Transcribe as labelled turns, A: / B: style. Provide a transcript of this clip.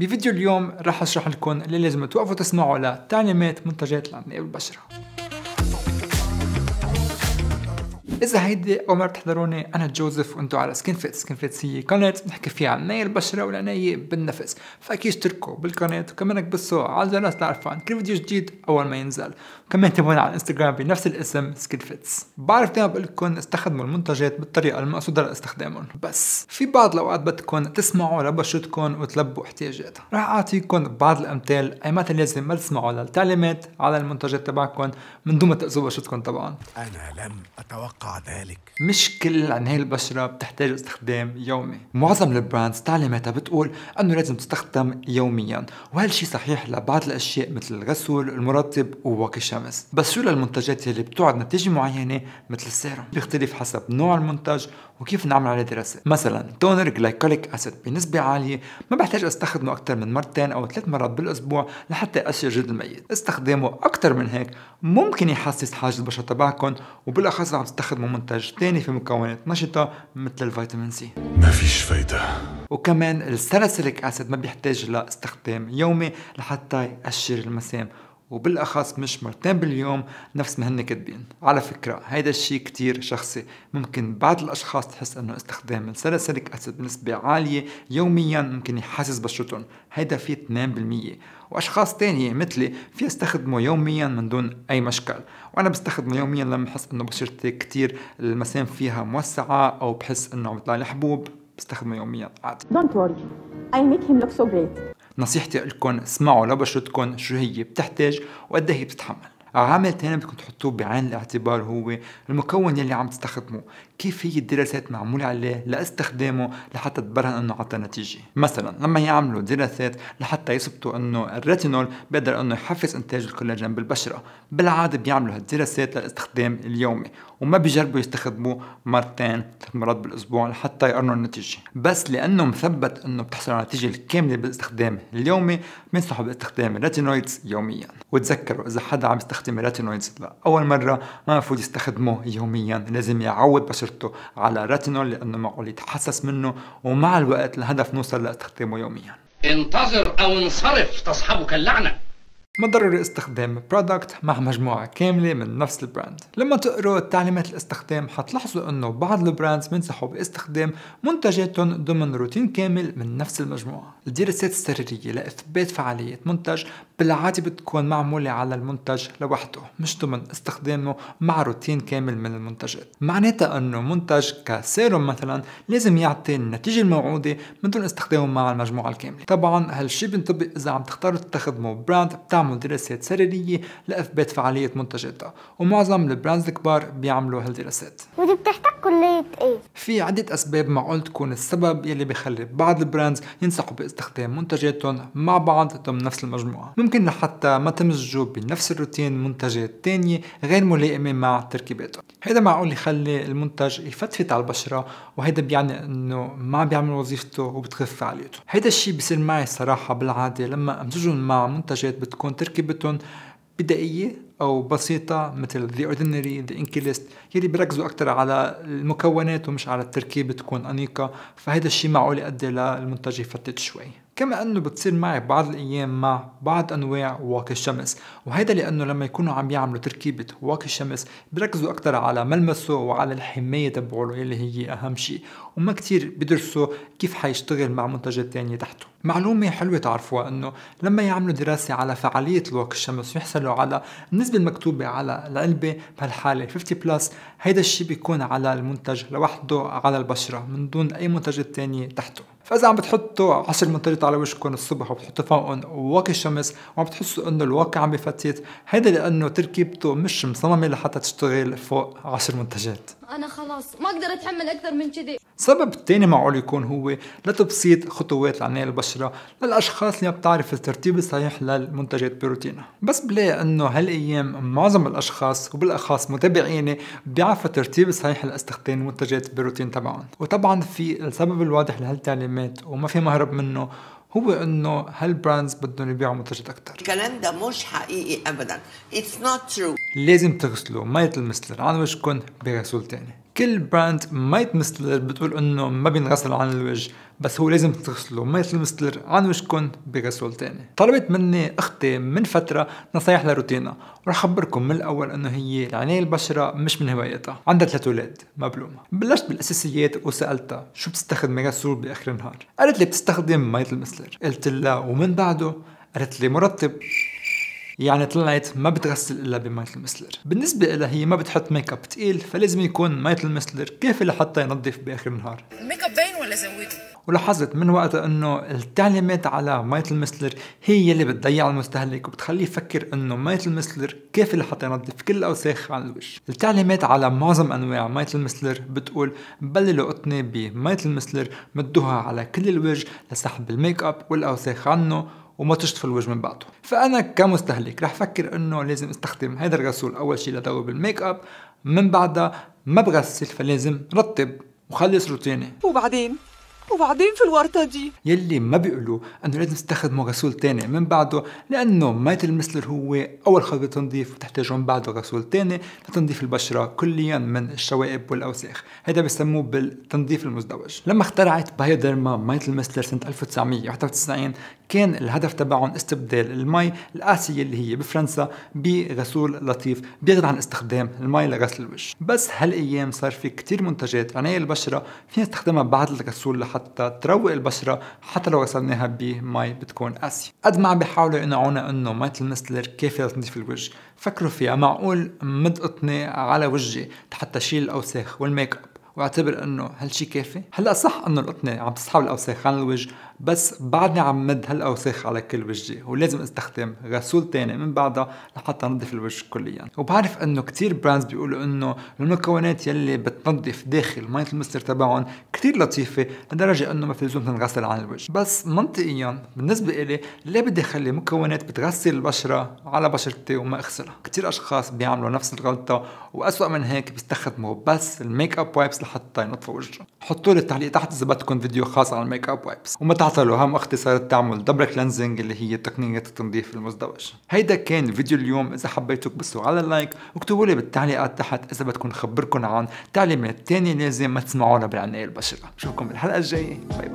A: بفيديو اليوم رح اشرح لكم اللي لازم توقفوا تسمعوا لتعليمات منتجات العناية بالبشرة اذا هيدي اول مره بتحضروني انا جوزيف وانتم على سكين فيتس سكين فيتس هي قناه بنحكي فيها عن ناي البشره والعنايه بالنفس فاكيد اشتركوا بالقناه وكمان اكبسوا على الجرس تعرفوا عن كل فيديو جديد اول ما ينزل وكمان تابعونا على الانستغرام بنفس الاسم سكين فيتس بعرف دائما بقول لكم استخدموا المنتجات بالطريقه المقصوده لاستخدامهم بس في بعض الاوقات بدكم تسمعوا لبشرتكم وتلبوا احتياجاتها رح اعطيكم بعض الامثال اي متى لازم ما تسمعوا للتعليمات على المنتجات تبعكم من دون ما تاذوا بشرتكم طبعا انا لم اتوقع ذلك مش كل عناية البشرة بتحتاج استخدام يومي معظم البراندز تعليماتها بتقول أنه لازم تستخدم يوميا وهالشي صحيح لبعض الأشياء مثل الغسول المرطب وواقي الشمس بس شو للمنتجات اللي بتوعد نتيجة معينة مثل السيرم بيختلف حسب نوع المنتج وكيف نعمل عليه دراسة مثلا تونر جلايكوليك أسيد بنسبة عالية ما بحتاج استخدمه أكثر من مرتين أو ثلاث مرات بالأسبوع لحتى يأشر جلد الميت استخدامه أكثر من هيك ممكن يحسس حاجة البشرة تبعكم وبالأخص إذا عم تستخدموا منتج ثاني في مكونات نشطة مثل الفيتامين سي ما فيش فايدة وكمان الساليسيليك أسيد ما بيحتاج لاستخدام يومي لحتى يأشر المسام وبالاخص مش مرتين باليوم نفس ما هن كاتبين على فكره هيدا الشيء كتير شخصي ممكن بعض الاشخاص تحس انه استخدام السلسلك اسيد بنسبه عاليه يوميا ممكن يحسس بشرتهم هيدا في 2% واشخاص تانية مثلي في استخدمه يوميا من دون اي مشكل وانا بستخدمه يوميا لما بحس انه بشرتي كتير المسام فيها موسعه او بحس انه عم يطلع لي حبوب بستخدمه يوميا عادي Don't worry, I make him look so great. نصيحتي لكم اسمعوا لبشرتكم شو هي بتحتاج وقد هي بتتحمل عامل تاني بدكم تحطوه بعين الاعتبار هو المكون يلي عم تستخدموه كيف هي الدراسات معمولة عليه لاستخدامه لحتى تبرهن انه عطى نتيجة مثلا لما يعملوا دراسات لحتى يثبتوا انه الريتينول بيقدر انه يحفز انتاج الكولاجين بالبشرة بالعادة بيعملوا هالدراسات للاستخدام اليومي وما بيجربوا يستخدموه مرتين ثلاث مرات بالاسبوع لحتى يقرنوا النتيجة بس لانه مثبت انه بتحصل على النتيجة الكاملة بالاستخدام اليومي بينصحوا باستخدام الريتينويدز يوميا وتذكروا اذا حدا عم يستخدم الريتينويدز لاول مرة ما المفروض يستخدمه يوميا لازم يعود بشرته شفته على ريتينول لانه معقول يتحسس منه ومع الوقت الهدف نوصل لاستخدامه يوميا انتظر او انصرف تصحبك اللعنه ما ضروري استخدام برودكت مع مجموعة كاملة من نفس البراند لما تقروا تعليمات الاستخدام حتلاحظوا انه بعض البراندز بينصحوا باستخدام منتجاتهم ضمن روتين كامل من نفس المجموعة الدراسات السريرية لإثبات فعالية منتج بالعادة بتكون معمولة على المنتج لوحده مش ضمن استخدامه مع روتين كامل من المنتجات معناتها انه منتج كسيروم مثلا لازم يعطي النتيجة الموعودة من دون استخدامه مع المجموعة الكاملة طبعا هالشي بينطبق اذا عم تختار تستخدمه براند بتعمل دراسات سريرية لاثبات فعالية منتجاتها ومعظم البراندز الكبار بيعملوا هالدراسات ودي بتحتاج كلية ايه؟ في عدة اسباب معقول تكون السبب يلي بيخلي بعض البراندز ينصحوا باستخدام منتجاتهم مع بعض ضمن نفس المجموعة ممكن لحتى ما تمزجوا بنفس الروتين منتجات تانية غير ملائمة مع تركيباتهم هيدا معقول يخلي المنتج يفتفت على البشرة وهيدا بيعني انه ما بيعمل وظيفته وبتخف فعاليته هيدا الشيء بصير معي صراحة بالعادة لما امزجهم مع منتجات بتكون تركيبتهم بدائية أو بسيطة مثل The Ordinary, The Inkylist يلي بركزوا اكتر على المكونات ومش على التركيبة تكون أنيقة فهذا الشيء معقول يؤدي للمنتج يفتت شوي كما انه بتصير معي بعض الايام مع بعض انواع واقي الشمس وهيدا لانه لما يكونوا عم يعملوا تركيبه واقي الشمس بيركزوا اكثر على ملمسه وعلى الحمايه تبعوله اللي هي اهم شيء وما كثير بدرسوا كيف حيشتغل مع منتجات ثانيه تحته معلومة حلوة تعرفوها انه لما يعملوا دراسة على فعالية لواق الشمس ويحصلوا على النسبة المكتوبة على العلبة بهالحالة 50 بلس هيدا الشيء بيكون على المنتج لوحده على البشرة من دون اي منتجات تانية تحته فاذا عم بتحطوا عشر منطريط على وشكم الصبح وبتحطوا فوقهم واقي الشمس وعم بتحسوا انه الواقي عم بفتت هيدا لانه تركيبته مش مصممه لحتى تشتغل فوق عشر منتجات انا خلاص ما اقدر اتحمل اكثر من كذي السبب الثاني معقول يكون هو لتبسيط خطوات العناية البشرة للأشخاص اللي ما بتعرف الترتيب الصحيح للمنتجات بروتينها بس بلاقي أنه هالأيام معظم الأشخاص وبالأخص متابعيني بيعرفوا الترتيب الصحيح لاستخدام منتجات بروتين تبعهم وطبعا في السبب الواضح لهالتعليمات وما في مهرب منه هو انه هالبراندز بدهم يبيعوا منتجات اكثر الكلام ده مش حقيقي ابدا اتس نوت ترو لازم تغسلوا مية المستر عن وشكم بغسول تاني كل براند ما يتمستلر بتقول انه ما بينغسل عن الوجه بس هو لازم تغسله ما يتمستلر عن وجهكم بغسول تاني طلبت مني اختي من فتره نصايح لروتينها ورح اخبركم من الاول انه هي العنايه البشره مش من هوايتها عندها ثلاث اولاد مبلومه بلشت بالاساسيات وسالتها شو بتستخدم غسول باخر النهار قالت لي بتستخدم مية المستلر قلت لها ومن بعده قالت لي مرطب يعني طلعت ما بتغسل الا بمية المسلر بالنسبة لها هي ما بتحط ميك اب ثقيل فلازم يكون مية المسلر كافي لحتى ينظف باخر النهار الميك اب باين ولا زودت ولاحظت من وقتها انه التعليمات على مية المسلر هي اللي بتضيع المستهلك وبتخليه يفكر انه مية المسلر كافي لحتى ينظف كل الاوساخ عن الوجه. التعليمات على معظم انواع مية المسلر بتقول بللوا قطنة بمية المسلر مدوها على كل الوجه لسحب الميك اب والاوساخ عنه وما تشطف الوجه من بعده فانا كمستهلك رح فكر انه لازم استخدم هذا الغسول اول شيء لذوب الميك اب من بعدها ما بغسل فلازم رطب وخلص روتيني وبعدين وبعدين في الورطه دي يلي ما بيقولوا انه لازم تستخدموا غسول تاني من بعده لانه ما تلمس هو اول خطوه تنظيف وتحتاجوا من بعده غسول تاني لتنظيف البشره كليا من الشوائب والاوساخ هذا بسموه بالتنظيف المزدوج لما اخترعت بايوديرما ميه المسلر سنه 1991 كان الهدف تبعهم استبدال المي القاسية اللي هي بفرنسا بغسول لطيف بيغني عن استخدام المي لغسل الوجه بس هالايام صار في كتير منتجات عناية البشرة فينا نستخدمها بعد الغسول لحتى تروق البشرة حتى لو غسلناها بمي بتكون قاسية قد ما عم بيحاولوا يقنعونا انه مية المستلر كافية لتنظيف الوجه فكروا فيها معقول مد قطني على وجهي حتى شيل الاوساخ والميك اب واعتبر انه هالشي كافي؟ هلا صح انه القطنه عم تسحب الاوساخ عن الوجه بس بعدني عم مد هالاوساخ على كل وجهي ولازم استخدم غسول تاني من بعدها لحتى انظف الوجه كليا وبعرف انه كتير براندز بيقولوا انه المكونات يلي بتنظف داخل ميه المستر تبعهم كتير لطيفه لدرجه انه ما في لزوم تنغسل عن الوجه بس منطقيا بالنسبه إلي ليه بدي اخلي مكونات بتغسل البشره على بشرتي وما اغسلها كتير اشخاص بيعملوا نفس الغلطه واسوا من هيك بيستخدموا بس الميك اب وايبس لحتى ينظفوا وجههم حطوا لي التعليق تحت اذا بدكم فيديو خاص عن الميك اب وايبس وما تعطى هم اختي صارت تعمل دبل كلينزنج اللي هي تقنيه التنظيف المزدوج هيدا كان فيديو اليوم اذا حبيتوا بسوا على اللايك واكتبوا لي بالتعليقات تحت اذا بدكم خبركم عن تعليمات تانية لازم ما تسمعونا بالعنايه البشره بشوفكم بالحلقه الجايه باي باي